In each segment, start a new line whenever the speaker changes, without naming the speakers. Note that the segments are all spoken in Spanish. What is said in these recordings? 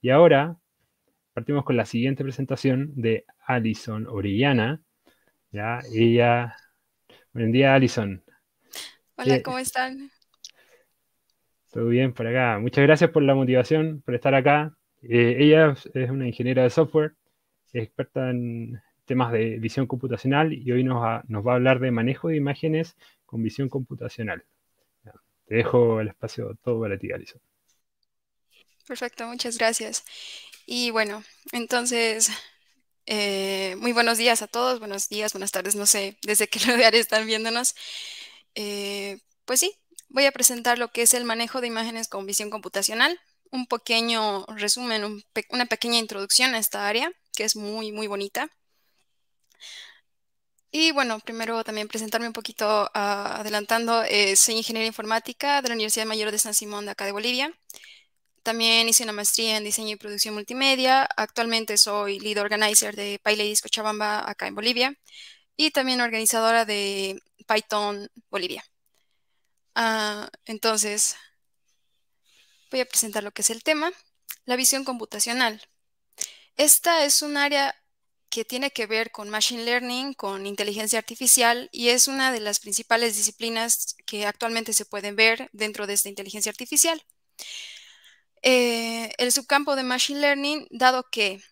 Y ahora partimos con la siguiente presentación de Alison
Orellana. Ya, ella. Buen día, Alison.
Hola, eh, ¿cómo están?
Todo bien por acá. Muchas gracias por la motivación, por estar acá. Eh, ella es una ingeniera de software, experta en temas de visión computacional y hoy nos, nos va a hablar de manejo de imágenes con visión computacional. Te dejo el espacio todo para ti, Alison.
Perfecto, muchas gracias. Y bueno, entonces, eh, muy buenos días a todos, buenos días, buenas tardes, no sé desde qué lugar están viéndonos. Eh, pues sí, voy a presentar lo que es el manejo de imágenes con visión computacional, un pequeño resumen, una pequeña introducción a esta área, que es muy, muy bonita. Y bueno, primero también presentarme un poquito ah, adelantando. Eh, soy ingeniera informática de la Universidad Mayor de San Simón de acá de Bolivia. También hice una maestría en diseño y producción multimedia. Actualmente soy lead organizer de PyLadies Cochabamba acá en Bolivia y también organizadora de Python Bolivia. Ah, entonces, voy a presentar lo que es el tema, la visión computacional. Esta es un área que tiene que ver con Machine Learning, con inteligencia artificial, y es una de las principales disciplinas que actualmente se pueden ver dentro de esta inteligencia artificial. Eh, el subcampo de Machine Learning, dado que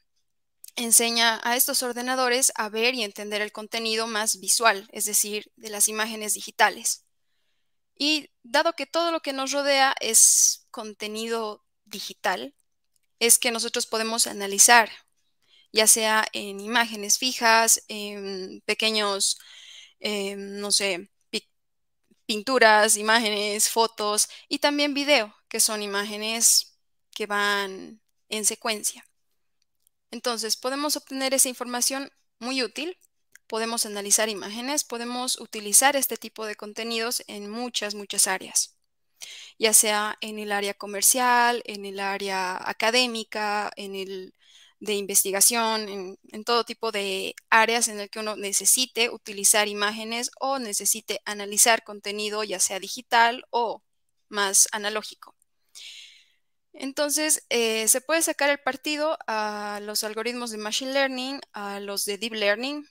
enseña a estos ordenadores a ver y entender el contenido más visual, es decir, de las imágenes digitales. Y dado que todo lo que nos rodea es contenido digital, es que nosotros podemos analizar, ya sea en imágenes fijas, en pequeños, em, no sé, pinturas, imágenes, fotos y también video, que son imágenes que van en secuencia. Entonces, podemos obtener esa información muy útil, podemos analizar imágenes, podemos utilizar este tipo de contenidos en muchas, muchas áreas, ya sea en el área comercial, en el área académica, en el de investigación, en, todo tipo de áreas en las que uno necesite utilizar imágenes o necesite analizar contenido, ya sea digital o más analógico. Entonces, eh, se puede sacar el partido a los algoritmos de Machine Learning, a los de Deep Learning,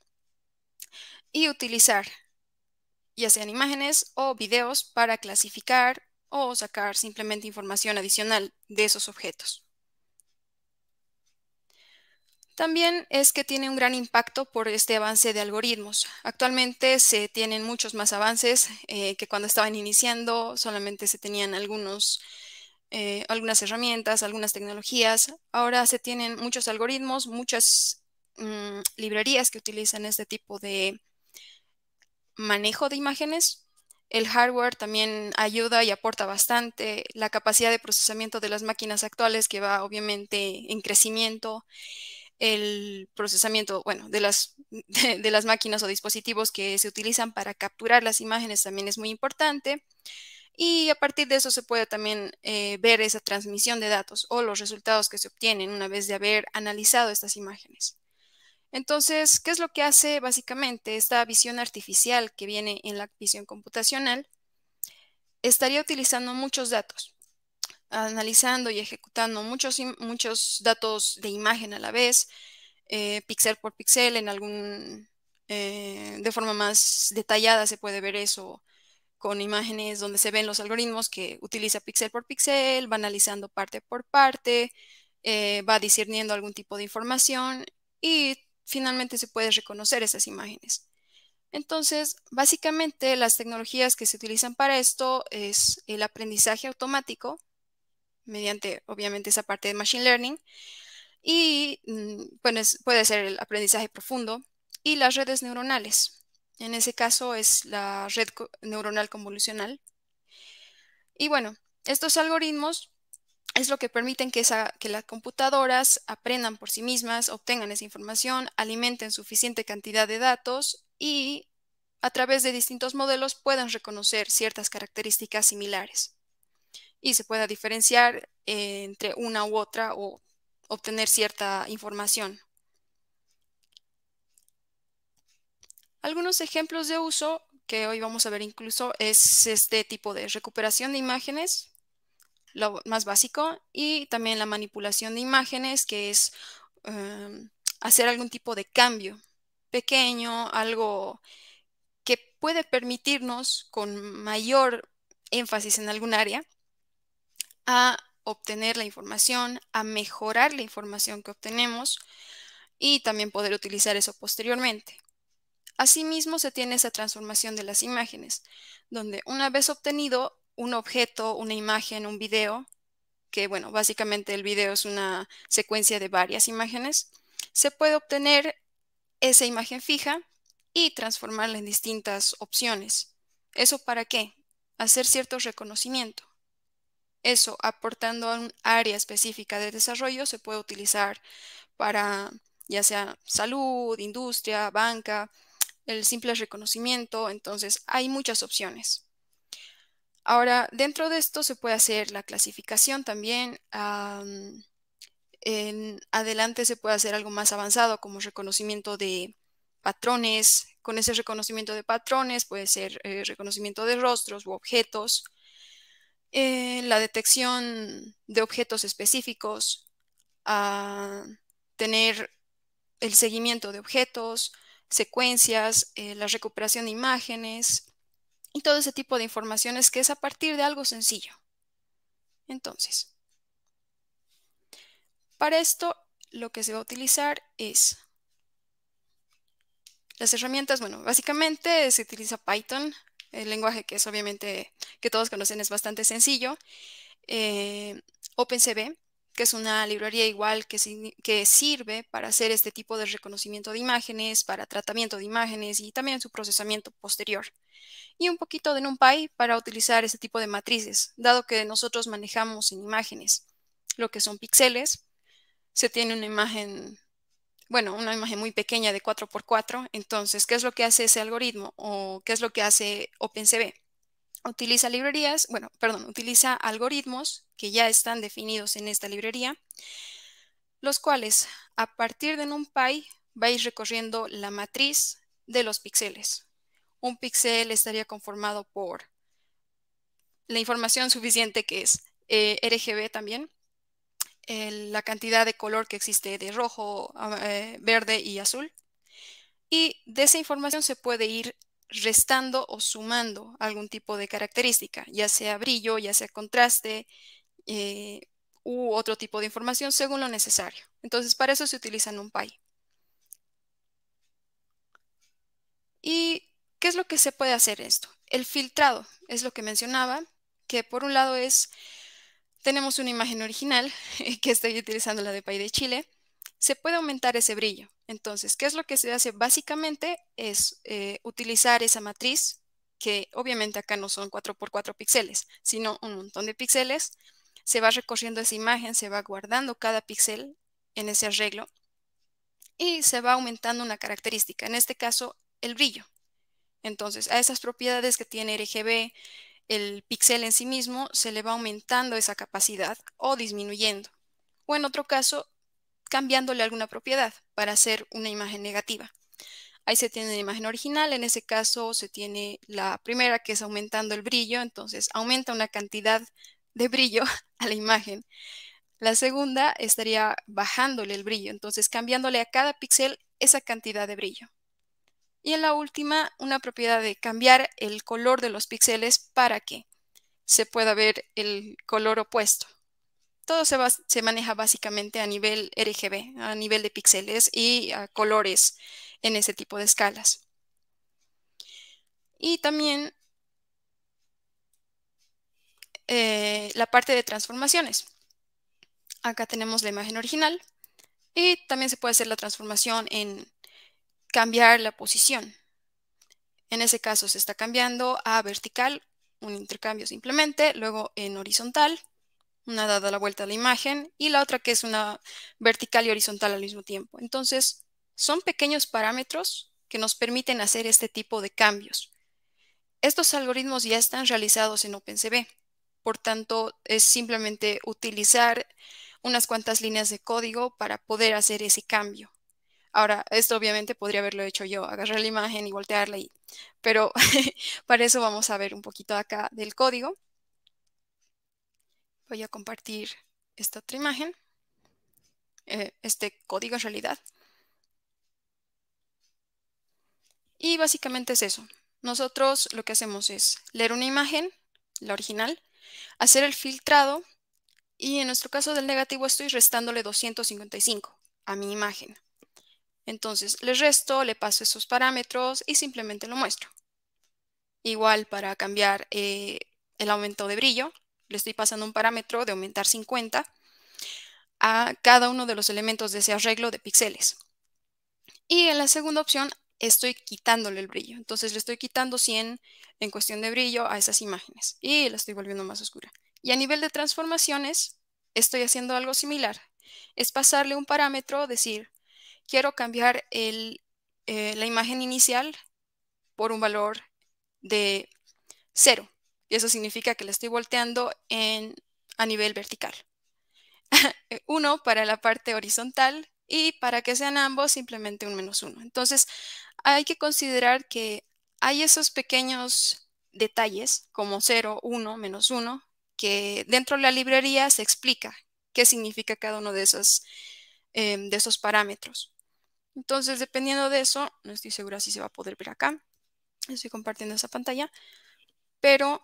y utilizar ya sean imágenes o videos para clasificar o sacar simplemente información adicional de esos objetos. También es que tiene un gran impacto por este avance de algoritmos. Actualmente se tienen muchos más avances eh, que cuando estaban iniciando, solamente se tenían algunos eh, algunas herramientas, algunas tecnologías. Ahora se tienen muchos algoritmos, muchas mm, librerías que utilizan este tipo de manejo de imágenes. El hardware también ayuda y aporta bastante. La capacidad de procesamiento de las máquinas actuales que va obviamente en crecimiento el procesamiento, bueno, de las, de, las máquinas o dispositivos que se utilizan para capturar las imágenes también es muy importante y a partir de eso se puede también eh, ver esa transmisión de datos o los resultados que se obtienen una vez de haber analizado estas imágenes. Entonces, ¿qué es lo que hace básicamente esta visión artificial que viene en la visión computacional? Estaría utilizando muchos datos, analizando y ejecutando muchos, muchos datos de imagen a la vez, pixel eh, píxel por píxel, en algún, eh, de forma más detallada se puede ver eso con imágenes donde se ven los algoritmos que utiliza píxel por píxel, va analizando parte por parte, eh, va discerniendo algún tipo de información y finalmente se puede reconocer esas imágenes. Entonces, básicamente las tecnologías que se utilizan para esto es el aprendizaje automático, mediante obviamente esa parte de Machine Learning, y mm, puede ser el aprendizaje profundo y las redes neuronales. En ese caso es la red neuronal convolucional. Y bueno, estos algoritmos es lo que permiten que, las computadoras aprendan por sí mismas, obtengan esa información, alimenten suficiente cantidad de datos y a través de distintos modelos puedan reconocer ciertas características similares y se pueda diferenciar eh, entre una u otra o obtener cierta información Algunos ejemplos de uso que hoy vamos a ver incluso es este tipo de recuperación de imágenes, lo más básico, y también la manipulación de imágenes, que es em, hacer algún tipo de cambio pequeño, algo que puede permitirnos con mayor énfasis en algún área a obtener la información, a mejorar la información que obtenemos y también poder utilizar eso posteriormente. Asimismo, se tiene esa transformación de las imágenes, donde una vez obtenido un objeto, una imagen, un video, que bueno, básicamente el video es una secuencia de varias imágenes, se puede obtener esa imagen fija y transformarla en distintas opciones. ¿Eso para qué? Hacer cierto reconocimiento. Eso, aportando a un área específica de desarrollo, se puede utilizar para ya sea salud, industria, banca, el simple reconocimiento, entonces hay muchas opciones. Ahora, dentro de esto se puede hacer la clasificación también. en adelante se puede hacer algo más avanzado como reconocimiento de patrones. Con ese reconocimiento de patrones puede ser eh, reconocimiento de rostros u objetos. Eh, la detección de objetos específicos. Ah, tener el seguimiento de objetos secuencias, eh, la recuperación de imágenes y todo ese tipo de informaciones que es a partir de algo sencillo. Entonces, para esto lo que se va a utilizar es las herramientas, bueno, básicamente se utiliza Python, el lenguaje que es obviamente que todos conocen es bastante sencillo, eh, OpenCV, que es una librería igual que, sirve para hacer este tipo de reconocimiento de imágenes, para tratamiento de imágenes y también su procesamiento posterior. Y un poquito de NumPy para utilizar este tipo de matrices, dado que nosotros manejamos en imágenes lo que son píxeles. Se tiene una imagen, bueno, una imagen muy pequeña de 4x4. Entonces, ¿qué es lo que hace ese algoritmo o qué es lo que hace OpenCV? utiliza librerías, bueno, perdón, utiliza algoritmos que ya están definidos en esta librería, los cuales a partir de NumPy vais recorriendo la matriz de los píxeles. Un píxel estaría conformado por la información suficiente que es eh, RGB también, la cantidad de color que existe de rojo, ah, eh, verde y azul. Y de esa información se puede ir restando o sumando algún tipo de característica, ya sea brillo, ya sea contraste eh, u otro tipo de información según lo necesario. Entonces, para eso se utiliza NumPy. ¿Y qué es lo que se puede hacer esto? El filtrado es lo que mencionaba, que por un lado es, tenemos una imagen original, que estoy utilizando la de PAI de Chile, se puede aumentar ese brillo. Entonces, ¿qué es lo que se hace? Básicamente es eh, utilizar esa matriz, que obviamente acá no son 4 x 4 píxeles, sino un montón de píxeles. Se va recorriendo esa imagen, se va guardando cada píxel en ese arreglo y se va aumentando una característica, en este caso el brillo. Entonces, a esas propiedades que tiene RGB, el píxel en sí mismo, se le va aumentando esa capacidad o disminuyendo. O en otro caso, cambiándole alguna propiedad para hacer una imagen negativa. Ahí se tiene la imagen original, en ese caso se tiene la primera que es aumentando el brillo, entonces aumenta una cantidad de brillo a la imagen. La segunda estaría bajándole el brillo, entonces cambiándole a cada píxel esa cantidad de brillo. Y en la última, una propiedad de cambiar el color de los píxeles para que se pueda ver el color opuesto todo se, maneja básicamente a nivel RGB, a nivel de píxeles y colores en ese tipo de escalas. Y también eh, la parte de transformaciones. Acá tenemos la imagen original y también se puede hacer la transformación en cambiar la posición. En ese caso se está cambiando a vertical, un intercambio simplemente, luego en horizontal una dada la vuelta a la imagen y la otra que es una vertical y horizontal al mismo tiempo. Entonces, son pequeños parámetros que nos permiten hacer este tipo de cambios. Estos algoritmos ya están realizados en OpenCV, por tanto, es simplemente utilizar unas cuantas líneas de código para poder hacer ese cambio. Ahora, esto obviamente podría haberlo hecho yo, agarrar la imagen y voltearla, pero para eso vamos a ver un poquito acá del código voy a compartir esta otra imagen, eh, este código en realidad. Y básicamente es eso. Nosotros lo que hacemos es leer una imagen, la original, hacer el filtrado y en nuestro caso del negativo estoy restándole 255 a mi imagen. Entonces le resto, le paso esos parámetros y simplemente lo muestro. Igual para cambiar eh, el aumento de brillo, le estoy pasando un parámetro de aumentar 50 a cada uno de los elementos de ese arreglo de píxeles. Y en la segunda opción estoy quitándole el brillo. Entonces le estoy quitando 100 en cuestión de brillo a esas imágenes y la estoy volviendo más oscura. Y a nivel de transformaciones estoy haciendo algo similar. Es pasarle un parámetro, decir, quiero cambiar eh, la imagen inicial por un valor de 0 y eso significa que la estoy volteando en, a nivel vertical. uno para la parte horizontal y para que sean ambos simplemente un menos uno. Entonces hay que considerar que hay esos pequeños detalles como 0, 1, menos 1 que dentro de la librería se explica qué significa cada uno de esos, em, de esos parámetros. Entonces, dependiendo de eso, no estoy segura si se va a poder ver acá. Estoy compartiendo esa pantalla. Pero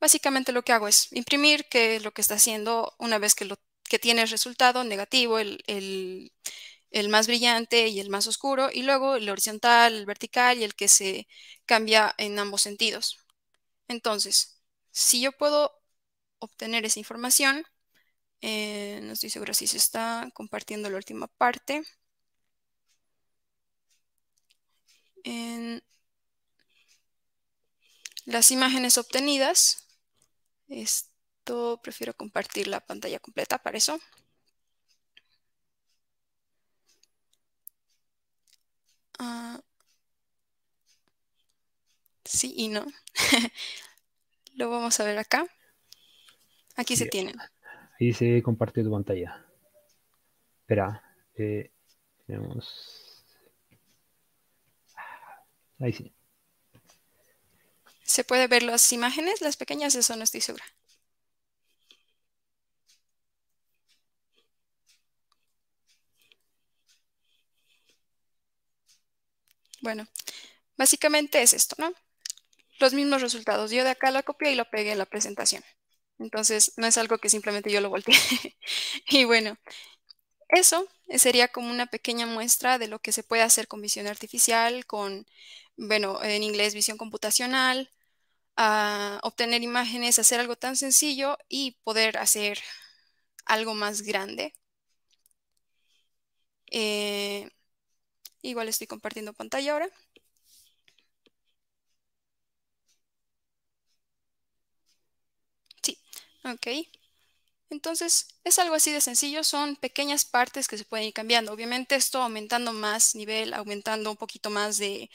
básicamente lo que hago es imprimir que lo que está haciendo una vez que, tiene el resultado negativo, el, más brillante y el más oscuro, y luego el horizontal, el vertical y el que se cambia en ambos sentidos. Entonces, si yo puedo obtener esa información, nos eh, no estoy segura si se está compartiendo la última parte. las imágenes obtenidas esto prefiero compartir la pantalla completa para eso. Ah, sí y no. Lo vamos a ver acá. Aquí se tiene.
Ahí se compartió tu pantalla. Espera. Eh, tenemos... Ah, ahí sí.
¿Se puede ver las imágenes? Las pequeñas, eso no estoy segura. Bueno, básicamente es esto, ¿no? Los mismos resultados. Yo de acá la copié y lo pegué en la presentación. Entonces, no es algo que simplemente yo lo volteé. y bueno, eso sería como una pequeña muestra de lo que se puede hacer con visión artificial, con, bueno, en inglés visión computacional, a obtener imágenes, hacer algo tan sencillo y poder hacer algo más grande. Eh, igual estoy compartiendo pantalla ahora. Sí, ok. Entonces, es algo así de sencillo, son pequeñas partes que se pueden ir cambiando. Obviamente esto aumentando más nivel, aumentando un poquito más de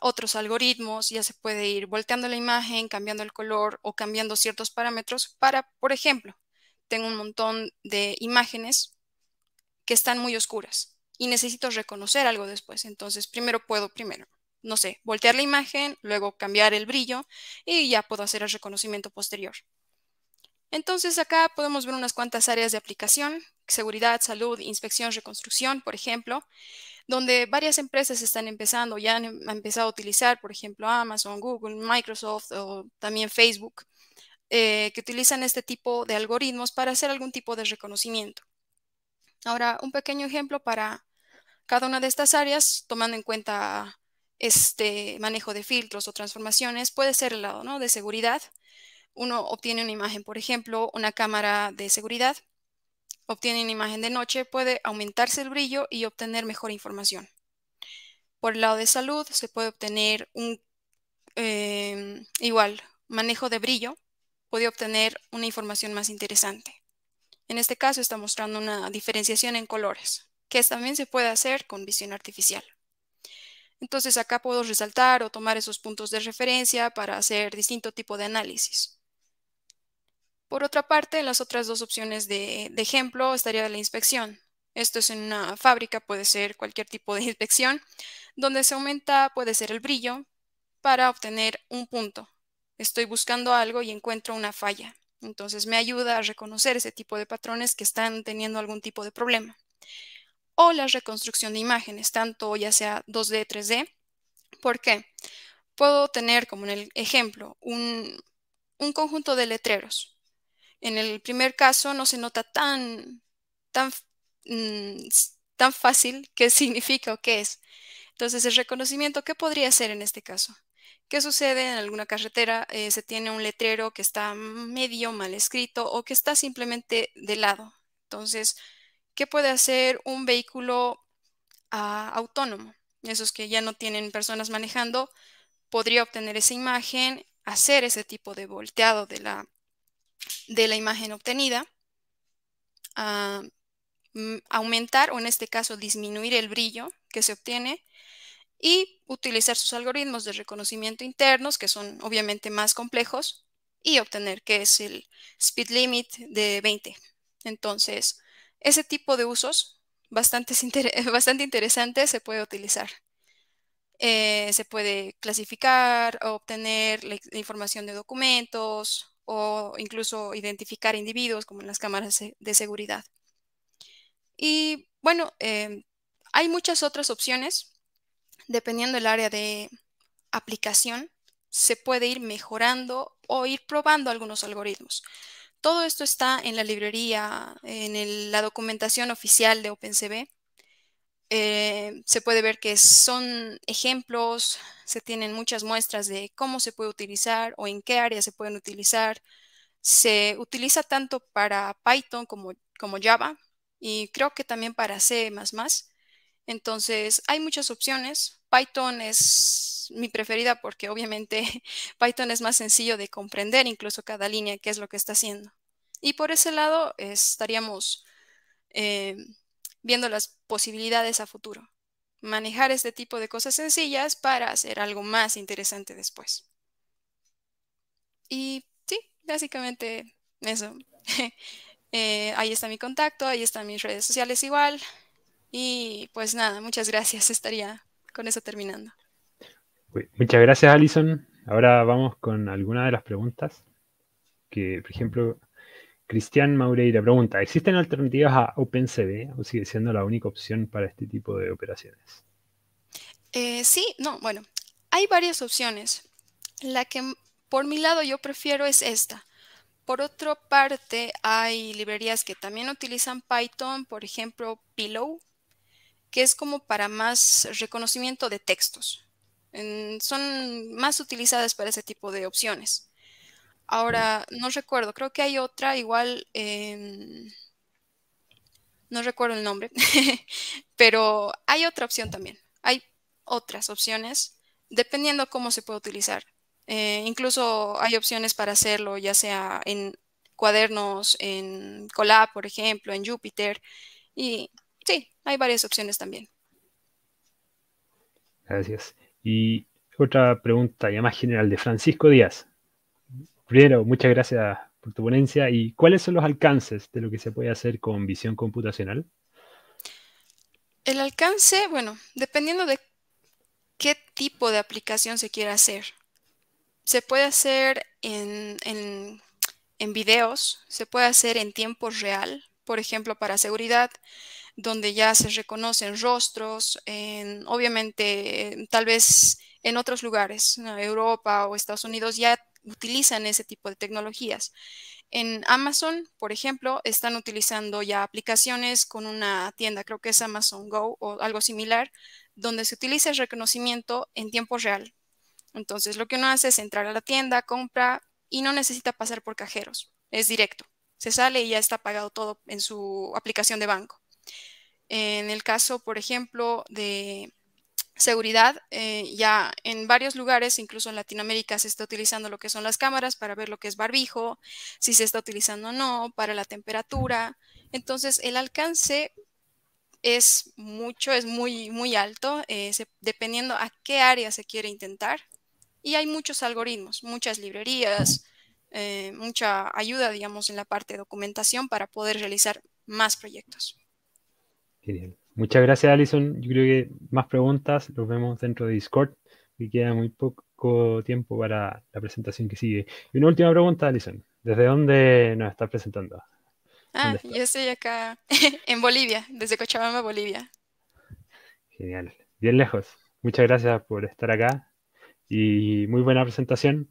otros algoritmos, ya se puede ir volteando la imagen, cambiando el color o cambiando ciertos parámetros para, por ejemplo, tengo un montón de imágenes que están muy oscuras y necesito reconocer algo después. Entonces, primero puedo, primero, no sé, voltear la imagen, luego cambiar el brillo y ya puedo hacer el reconocimiento posterior. Entonces acá podemos ver unas cuantas áreas de aplicación, seguridad, salud, inspección, reconstrucción, por ejemplo, donde varias empresas están empezando, ya han em-, empezado a utilizar, por ejemplo, Amazon, Google, Microsoft o también Facebook, eh, que utilizan este tipo de algoritmos para hacer algún tipo de reconocimiento. Ahora, un pequeño ejemplo para cada una de estas áreas, tomando en cuenta este manejo de filtros o transformaciones, puede ser el lado de seguridad, uno obtiene una imagen, por ejemplo, una cámara de seguridad, obtiene una imagen de noche, puede aumentarse el brillo y obtener mejor información. Por el lado de salud, se puede obtener un eh, igual manejo de brillo, puede obtener una información más interesante. En este caso está mostrando una diferenciación en colores, que también se puede hacer con visión artificial. Entonces acá puedo resaltar o tomar esos puntos de referencia para hacer distinto tipo de análisis. Por otra parte, las otras dos opciones de, ejemplo estaría la inspección. Esto es en una fábrica, puede ser cualquier tipo de inspección, donde se aumenta, puede ser el brillo, para obtener un punto. Estoy buscando algo y encuentro una falla. Entonces me ayuda a reconocer ese tipo de patrones que están teniendo algún tipo de problema. O la reconstrucción de imágenes, tanto ya sea 2D, 3D. ¿Por qué? Puedo tener, como en el ejemplo, un conjunto de letreros en el primer caso no se nota tan, tan, mm, tan fácil qué significa o qué es. Entonces, el reconocimiento, ¿qué podría ser en este caso? ¿Qué sucede en alguna carretera? Eh, se tiene un letrero que está medio mal escrito o que está simplemente de lado. Entonces, ¿qué puede hacer un vehículo ah, autónomo? Esos que ya no tienen personas manejando, podría obtener esa imagen, hacer ese tipo de volteado de la, de la imagen obtenida, mm, aumentar o en este caso disminuir el brillo que se obtiene y utilizar sus algoritmos de reconocimiento internos, que son obviamente más complejos, y obtener que es el speed limit de 20. Entonces, ese tipo de usos bastante, bastante interesante se puede utilizar. Eh, se puede clasificar, obtener la información de documentos, o incluso identificar individuos como en las cámaras de seguridad. Y bueno, eh, hay muchas otras opciones. Dependiendo del área de aplicación, se puede ir mejorando o ir probando algunos algoritmos. Todo esto está en la librería, en la documentación oficial de OpenCV. Eh, se puede ver que son ejemplos, se tienen muchas muestras de cómo se puede utilizar o en qué áreas se pueden utilizar. Se utiliza tanto para Python como, como Java y creo que también para C. Entonces, hay muchas opciones. Python es mi preferida porque obviamente Python es más sencillo de comprender incluso cada línea qué es lo que está haciendo. Y por ese lado estaríamos eh, viendo las posibilidades a futuro. Manejar este tipo de cosas sencillas para hacer algo más interesante después. Y sí, básicamente eso. Eh, ahí está mi contacto, ahí están mis redes sociales igual. Y pues nada, muchas gracias. Estaría con eso terminando.
Muchas gracias, Alison. Ahora vamos con alguna de las preguntas que, por ejemplo, Cristian Maureira pregunta, ¿existen alternativas a OpenCV o sigue siendo la única opción para este tipo de operaciones?
Eh, sí, no, bueno, hay varias opciones. La que por mi lado yo prefiero es esta. Por otra parte, hay librerías que también utilizan Python, por ejemplo, Pillow, que es como para más reconocimiento de textos. son más utilizadas para ese tipo de opciones. Ahora, no recuerdo, creo que hay otra igual, no recuerdo el nombre, pero hay otra opción también. Hay otras opciones dependiendo cómo se puede utilizar. Eh, incluso hay opciones para hacerlo, ya sea en cuadernos, en Colab, por ejemplo, en Jupyter. Y sí, hay varias opciones también.
Gracias. Y otra pregunta ya más general de Francisco Díaz. Primero, muchas gracias por tu ponencia. ¿Y cuáles son los alcances de lo que se puede hacer con visión computacional?
El alcance, bueno, dependiendo de qué tipo de aplicación se quiera hacer. Se puede hacer en, en videos, se puede hacer en tiempo real, por ejemplo, para seguridad, donde ya se reconocen rostros, en, obviamente, tal vez en otros lugares, Europa o Estados Unidos, ya utilizan ese tipo de tecnologías. En Amazon, por ejemplo, están utilizando ya aplicaciones con una tienda, creo que es Amazon Go o algo similar, donde se utiliza el reconocimiento en tiempo real. Entonces, lo que uno hace es entrar a la tienda, compra y no necesita pasar por cajeros, es directo. Se sale y ya está pagado todo en su aplicación de banco. En el caso, por ejemplo, de seguridad. Eh, ya en varios lugares, incluso en Latinoamérica, se está utilizando lo que son las cámaras para ver lo que es barbijo, si se está utilizando o no, para la temperatura. Entonces, el alcance es mucho, es muy, muy alto, eh, dependiendo a qué área se quiere intentar. Y hay muchos algoritmos, muchas librerías, eh, mucha ayuda, digamos, en la parte de documentación para poder realizar más proyectos.
Muchas gracias, Alison. Yo creo que más preguntas los vemos dentro de Discord y queda muy poco tiempo para la presentación que sigue. Y una última pregunta, Alison. ¿Desde dónde nos estás presentando? Ah,
yo estoy acá en Bolivia, desde Cochabamba, Bolivia.
Genial, bien lejos. Muchas gracias por estar acá y muy buena presentación.